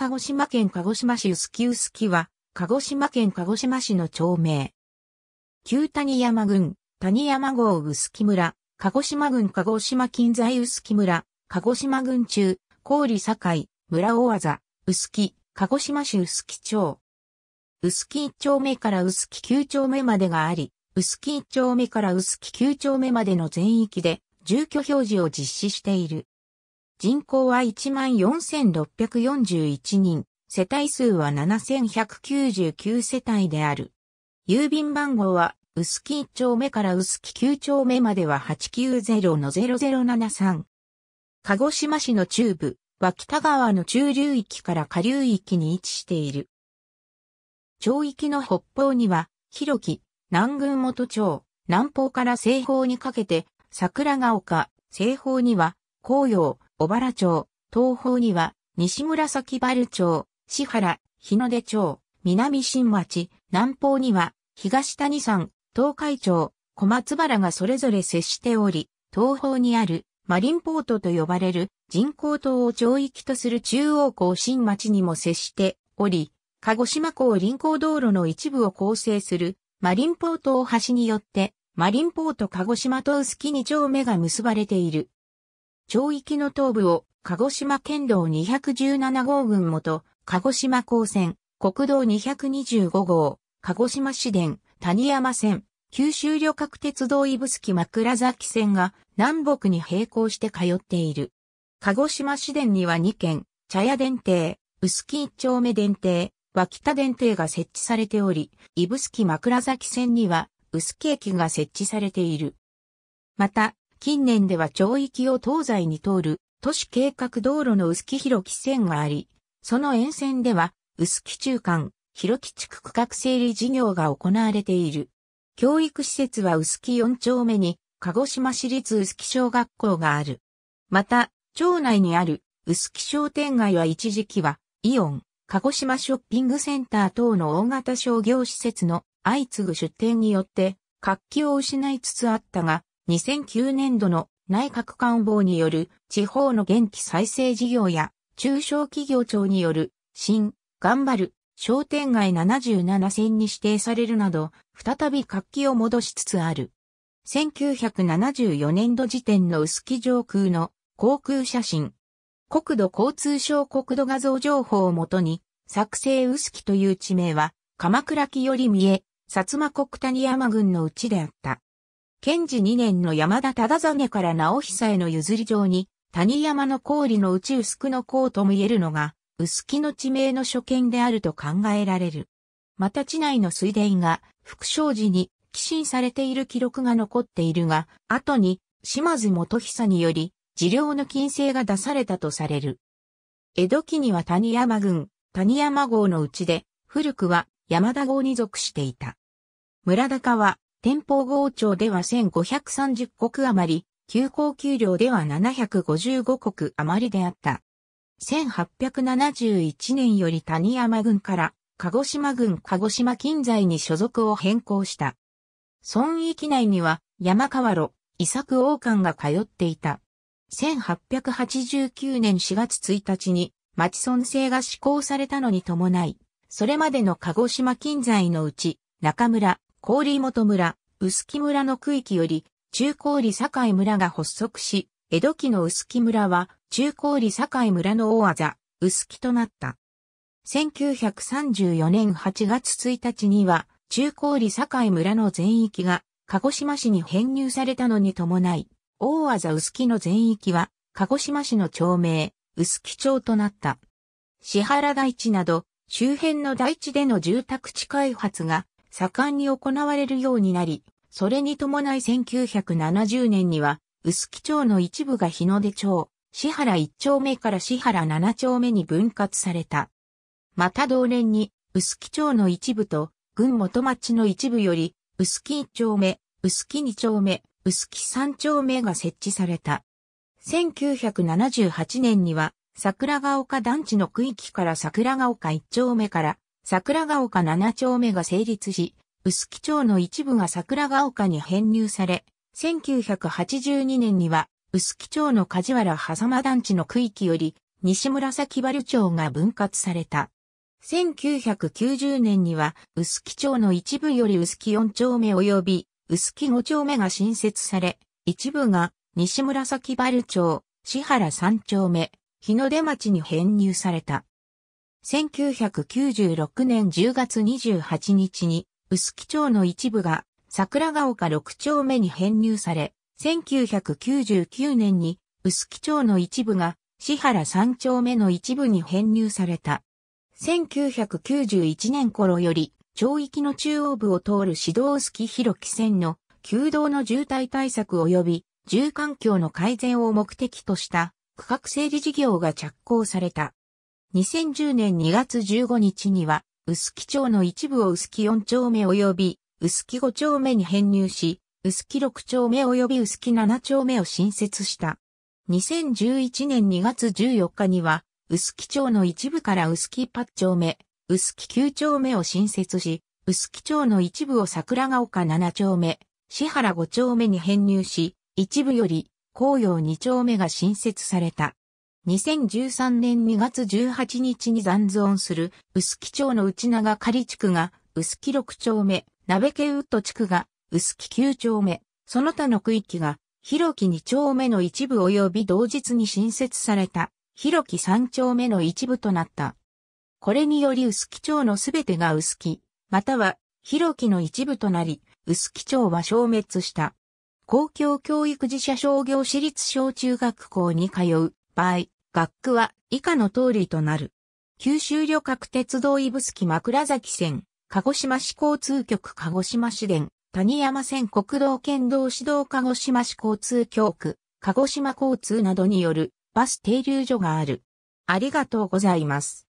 鹿児島県鹿児島市臼杵臼杵は、鹿児島県鹿児島市の町名。旧谷山郡、谷山郷臼杵村、鹿児島郡鹿児島近在臼杵村、鹿児島郡中、郡堺、村大技、臼杵、鹿児島市臼杵町。臼杵一丁目から臼杵九丁目までがあり、臼杵一丁目から臼杵九丁目までの全域で、住居表示を実施している。人口は14,641人、世帯数は7,199世帯である。郵便番号は、薄木1丁目から薄木9丁目までは890の0073。鹿児島市の中部脇田川の中流域から下流域に位置している。町域の北方には、広木、南群、元町、南方から西方にかけて、桜ヶ丘、西方には、紅葉、小原町、東方には、西紫原町、志原、日の出町、南新町、南方には、東谷山、東海町、小松原がそれぞれ接しており、東方にある、マリンポートと呼ばれる人工島を町域とする中央港新町にも接しており、鹿児島港臨港道路の一部を構成するマリンポート大橋によって、マリンポート鹿児島とスキ2丁目が結ばれている。町域の東部を鹿児島県道217号群元、鹿児島高線、国道225号、鹿児島市電、谷山線、九州旅客鉄道指宿枕崎線が南北に並行して通っている。鹿児島市電には2軒、茶屋電停、臼木一丁目電停、脇田電停が設置されており、指宿枕崎線には臼木駅が設置されている。また、近年では町域を東西に通る都市計画道路の薄木広木線があり、その沿線では薄木中間、広木地区区画整理事業が行われている。教育施設は薄木4丁目に鹿児島市立薄木小学校がある。また、町内にある薄木商店街は一時期はイオン、鹿児島ショッピングセンター等の大型商業施設の相次ぐ出店によって活気を失いつつあったが、2009年度の内閣官房による地方の元気再生事業や中小企業庁による新、頑張る、商店街77選に指定されるなど、再び活気を戻しつつある。1974年度時点の薄木上空の航空写真。国土交通省国土画像情報をもとに、作成薄木という地名は、鎌倉木より見え、薩摩国谷山郡のうちであった。賢治2年の山田忠実から直久への譲り状に、谷山の氷のうち薄くの甲とも言えるのが、薄木の地名の所見であると考えられる。また地内の水田が、福祥寺に寄進されている記録が残っているが、後に、島津元久により、治療の禁制が出されたとされる。江戸期には谷山郡、谷山号のうちで、古くは山田号に属していた。村高は、天保号朝では1530国余り、旧高給料では755国余りであった。1871年より谷山軍から鹿児島軍鹿児島近在に所属を変更した。村域内には山川路、伊作王官が通っていた。1889年4月1日に町村制が施行されたのに伴い、それまでの鹿児島近在のうち中村、氷本村、臼木村の区域より、中利境村が発足し、江戸期の臼木村は、中利境村の大技、臼木となった。1934年8月1日には、中利境村の全域が、鹿児島市に編入されたのに伴い、大技臼木の全域は、鹿児島市の町名、臼木町となった。支原台地など、周辺の台地での住宅地開発が盛んに行われるようになり、それに伴い1970年には、薄木町の一部が日の出町、市原一丁目から市原七丁目に分割された。また同年に、薄木町の一部と、群元町の一部より、薄木一丁目、薄木二丁目、薄木三丁目が設置された。1978年には、桜ヶ丘団地の区域から桜ヶ丘一丁目から桜ヶ丘7丁目が成立し、薄木町の一部が桜ヶ丘に編入され、1982年には、薄木町の梶原狭間団地の区域より、西紫原町が分割された。1990年には、薄木町の一部より薄木4丁目及び、薄木5丁目が新設され、一部が、西紫原町、市原3丁目、日の出町に編入された。1996年10月28日に、臼杵町の一部が桜ヶ丘6丁目に編入され、1999年に臼杵町の一部が市原3丁目の一部に編入された。1991年頃より、町域の中央部を通る指導薄木広木線の旧道の渋滞対策及び住環境の改善を目的とした区画整理事業が着工された。2010年2月15日には、薄木町の一部を薄木4丁目及び、薄木5丁目に編入し、薄木6丁目及び薄木7丁目を新設した。2011年2月14日には、薄木町の一部から薄木8丁目、薄木9丁目を新設し、薄木町の一部を桜ヶ丘7丁目、市原5丁目に編入し、一部より、紅葉2丁目が新設された。2013年2月18日に残存する、臼木町の内長仮地区が、臼木6丁目、鍋家ウッド地区が、臼木9丁目、その他の区域が、広木2丁目の一部及び同日に新設された、広木3丁目の一部となった。これにより臼木町のすべてが臼木、または広木の一部となり、臼木町は消滅した。公共教育自社商業私立小中学校に通う場合、学区は以下の通りとなる。九州旅客鉄道指宿枕崎線、鹿児島市交通局鹿児島市電、谷山線国道県道市道鹿児島市交通局、鹿児島交通などによるバス停留所がある。ありがとうございます。